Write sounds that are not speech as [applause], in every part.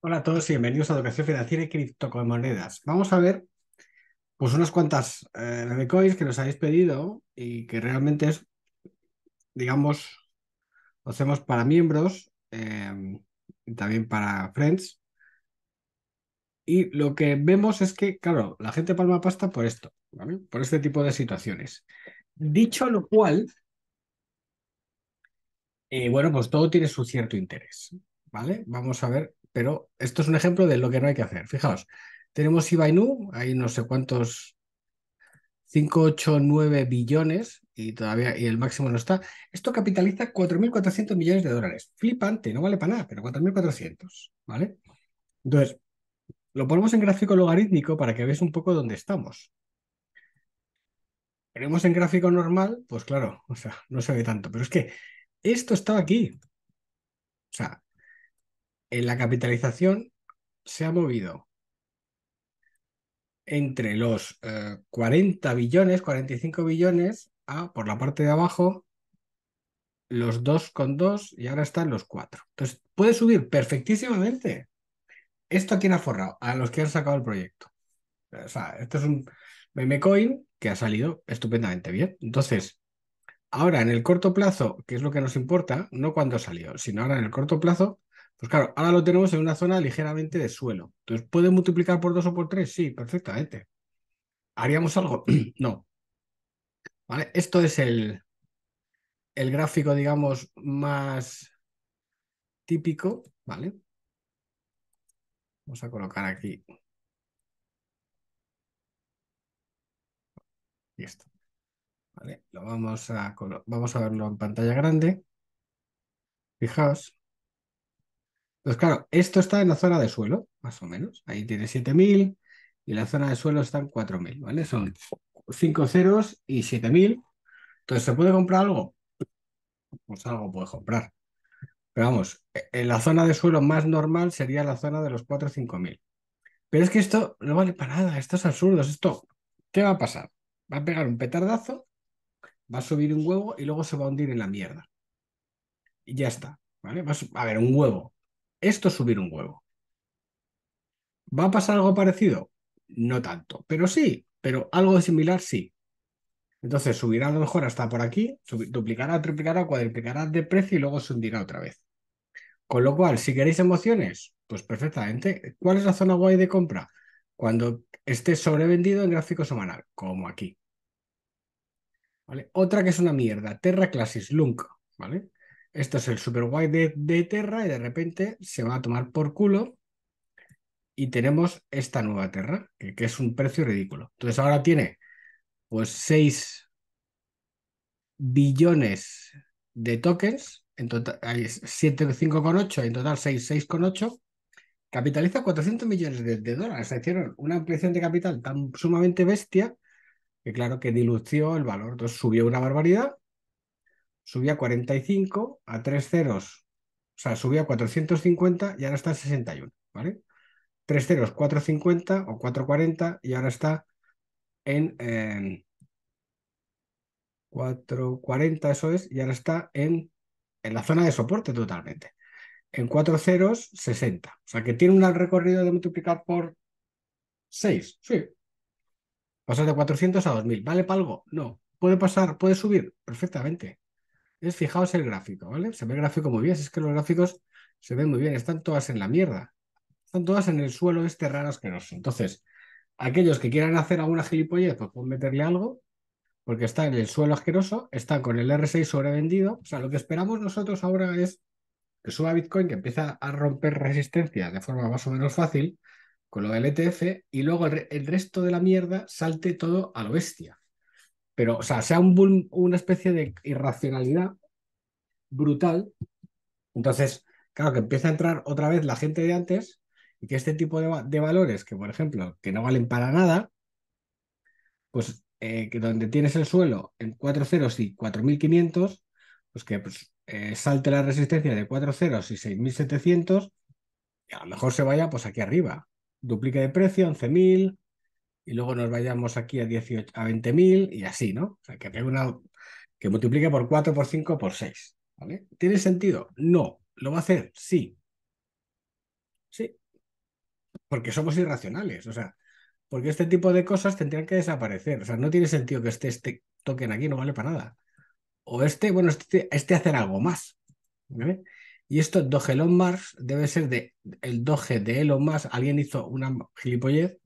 Hola a todos y bienvenidos a Educación Financiera y Criptomonedas. Vamos a ver pues unas cuantas eh, que nos habéis pedido y que realmente es, digamos, lo hacemos para miembros em, y también para friends. Y lo que vemos es que, claro, la gente palma pasta por esto, por este tipo de situaciones. Dicho lo cual, eh, bueno, pues todo tiene su cierto interés, ¿vale? Vamos a ver pero esto es un ejemplo de lo que no hay que hacer. Fijaos, tenemos Ibainu, hay no sé cuántos, 5, 8, 9 billones y todavía y el máximo no está. Esto capitaliza 4.400 millones de dólares. Flipante, no vale para nada, pero 4.400, ¿vale? Entonces, lo ponemos en gráfico logarítmico para que veáis un poco dónde estamos. Tenemos en gráfico normal, pues claro, o sea, no se ve tanto, pero es que esto estaba aquí. O sea, en la capitalización se ha movido entre los 40 eh, billones, 45 billones, a, por la parte de abajo, los 2,2 y ahora están los 4. Entonces, puede subir perfectísimamente. ¿Esto a quién ha forrado? A los que han sacado el proyecto. O sea, esto es un meme coin que ha salido estupendamente bien. Entonces, ahora en el corto plazo, que es lo que nos importa, no cuando salió, sino ahora en el corto plazo, pues claro, ahora lo tenemos en una zona ligeramente de suelo. Entonces, ¿puede multiplicar por dos o por tres? Sí, perfectamente. ¿Haríamos algo? [clears throat] no. ¿Vale? Esto es el, el gráfico, digamos, más típico, ¿vale? Vamos a colocar aquí. esto, ¿Vale? Lo vamos a, vamos a verlo en pantalla grande. Fijaos. Pues claro, esto está en la zona de suelo, más o menos. Ahí tiene 7000 y la zona de suelo está en 4000, ¿vale? Son 5 ceros y 7000. Entonces, ¿se puede comprar algo? Pues algo puede comprar. Pero vamos, e, en la zona de suelo más normal sería la zona de los 4 5000. Pero es que esto no vale para nada, esto es absurdo. Esto, ¿qué va a pasar? Va a pegar un petardazo, va a subir un huevo y luego se va a hundir en la mierda. Y ya está, ¿vale? Va a ver, un huevo esto es subir un huevo. ¿Va a pasar algo parecido? No tanto, pero sí, pero algo similar sí. Entonces subirá a lo mejor hasta por aquí, duplicará, triplicará, cuadriplicará de precio y luego se hundirá otra vez. Con lo cual, si queréis emociones, pues perfectamente. ¿Cuál es la zona guay de compra? Cuando esté sobrevendido en gráfico semanal, como aquí. ¿Vale? Otra que es una mierda, Terra Classics Lunk, ¿vale? esto es el super guay de, Terra y de repente se va a tomar por culo y tenemos esta nueva Terra, que, es un precio ridículo. Entonces ahora tiene pues 6 billones de tokens, en total hay en total con 6,8, capitaliza 400 millones de, dólares. hicieron una ampliación de capital tan sumamente bestia que claro que dilució el valor, entonces subió una barbaridad subía 45, a 3 ceros, o sea, subía a 450 y ahora está en 61, ¿vale? Tres ceros, 450 o 440 y ahora está en 440, em, eso es, y ahora está en, en la zona de soporte totalmente. En 4 ceros, 60. O sea, que tiene un recorrido de multiplicar por 6, sí. Pasar de 400 a 2000. ¿Vale para algo? No. ¿Puede pasar? ¿Puede subir? Perfectamente es fijaos el gráfico, ¿vale? Se ve el gráfico muy bien, es que los gráficos se ven muy bien, están todas en la mierda, están todas en el suelo este raro asqueroso. Entonces, aquellos que quieran hacer alguna gilipollez, pues pueden meterle algo, porque está en el suelo asqueroso, está con el R6 sobrevendido, o sea, lo que esperamos nosotros ahora es que suba Bitcoin, que empieza a romper resistencia de forma más o menos fácil, con lo del ETF, y luego el, el resto de la mierda salte todo a lo bestia pero, o sea, sea un una especie de irracionalidad brutal. Entonces, claro, que empieza a entrar otra vez la gente de antes y que este tipo de, valores, que por ejemplo, que no valen para nada, pues eh, que donde tienes el suelo en 4 ceros y 4500, pues que pues, eh, salte la resistencia de cuatro ceros y 6700 y a lo mejor se vaya pues aquí arriba. Duplique de precio, 11.000, y luego nos vayamos aquí a 18, a 20.000 y así, ¿no? O sea, que una que multiplique por 4, por 5, por 6. ¿vale? ¿Tiene sentido? No. ¿Lo va a hacer? Sí. Sí. Porque somos irracionales, o sea, porque este tipo de cosas tendrían que desaparecer. O sea, no tiene sentido que este, este token aquí, no vale para nada. O este, bueno, este, este, este hacer algo más. ¿vale? Y esto, Doge Elon Mars, debe ser de el Doge de Elon Musk. Alguien hizo una gilipollez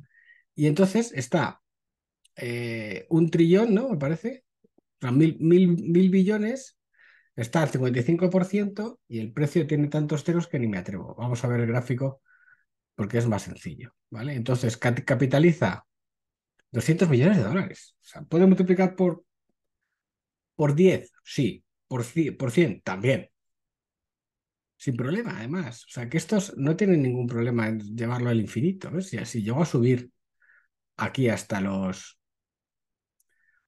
y entonces está eh, un trillón, ¿no? Me parece. Mil, mil, mil, billones, está al 55% y el precio tiene tantos ceros que ni me atrevo. Vamos a ver el gráfico porque es más sencillo, ¿vale? Entonces capitaliza 200 millones de dólares. O sea, ¿puede multiplicar por, por 10? Sí. Por, por 100 también. Sin problema, además. O sea, que estos no tienen ningún problema en llevarlo al infinito. ¿eh? Si, si llegó a subir aquí hasta los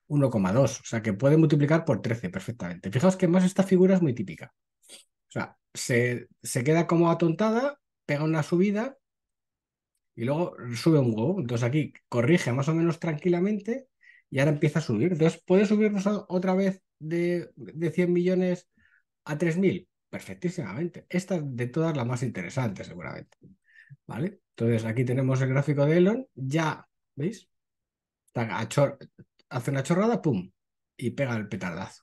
1,2. O sea que puede multiplicar por 13 perfectamente. Fijaos que más esta figura es muy típica. O sea, se, queda como atontada, pega una subida y luego sube un huevo, Entonces aquí corrige más o menos tranquilamente y ahora empieza a subir. Entonces, ¿puede subirnos otra vez de, 100 millones a 3.000? Perfectísimamente. Esta es de todas la más interesante, seguramente. ¿Vale? Entonces, aquí tenemos el gráfico de Elon. Ya ¿Veis? hace una chorrada, pum, y pega el petardazo.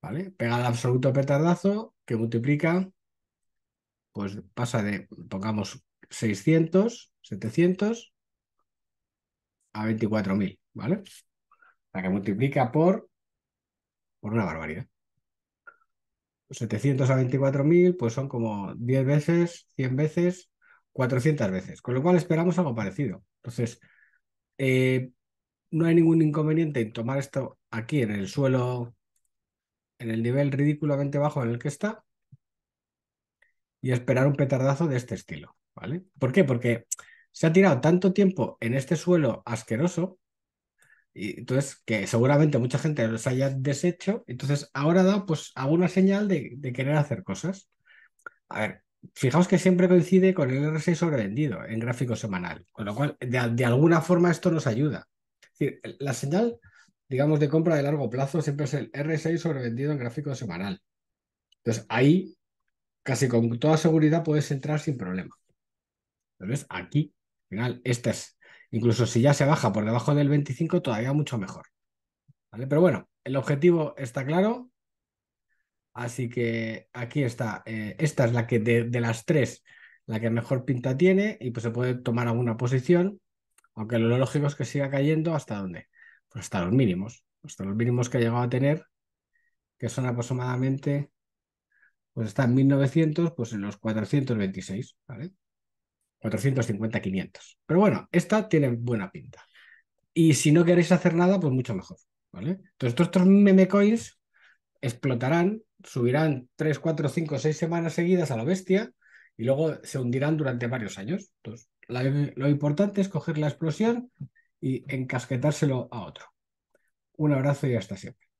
¿Vale? Pega el absoluto petardazo que multiplica, pues pasa de, pongamos, 600, 700 a 24.000, ¿vale? La que multiplica por, por una barbaridad. 700 a 24.000, pues son como 10 veces, 100 veces, 400 veces, con lo cual esperamos algo parecido. Entonces, eh, no hay ningún inconveniente en tomar esto aquí en el suelo, en el nivel ridículamente bajo en el que está, y esperar un petardazo de este estilo, ¿vale? ¿Por qué? Porque se ha tirado tanto tiempo en este suelo asqueroso, y entonces que seguramente mucha gente los haya deshecho, entonces ahora da pues alguna señal de, de querer hacer cosas. A ver, fijaos que siempre coincide con el R6 sobrevendido en gráfico semanal, con lo cual de, alguna forma esto nos ayuda. Es decir, la señal, digamos, de compra de largo plazo siempre es el R6 sobrevendido en gráfico semanal. Entonces ahí casi con toda seguridad puedes entrar sin problema. Entonces aquí, al final, este es, incluso si ya se baja por debajo del 25, todavía mucho mejor. ¿Vale? Pero bueno, el objetivo está claro, Así que aquí está. Eh, esta es la que de, las tres, la que mejor pinta tiene y pues se puede tomar alguna posición, aunque lo lógico es que siga cayendo hasta dónde? Pues hasta los mínimos, hasta los mínimos que ha llegado a tener, que son aproximadamente, pues está en 1900, pues en los 426, ¿vale? 450, 500. Pero bueno, esta tiene buena pinta. Y si no queréis hacer nada, pues mucho mejor, ¿vale? Entonces, estos meme coins explotarán subirán 3, 4, 5, 6 semanas seguidas a la bestia y luego se hundirán durante varios años. Entonces, lo importante es coger la explosión y encasquetárselo a otro. Un abrazo y hasta siempre.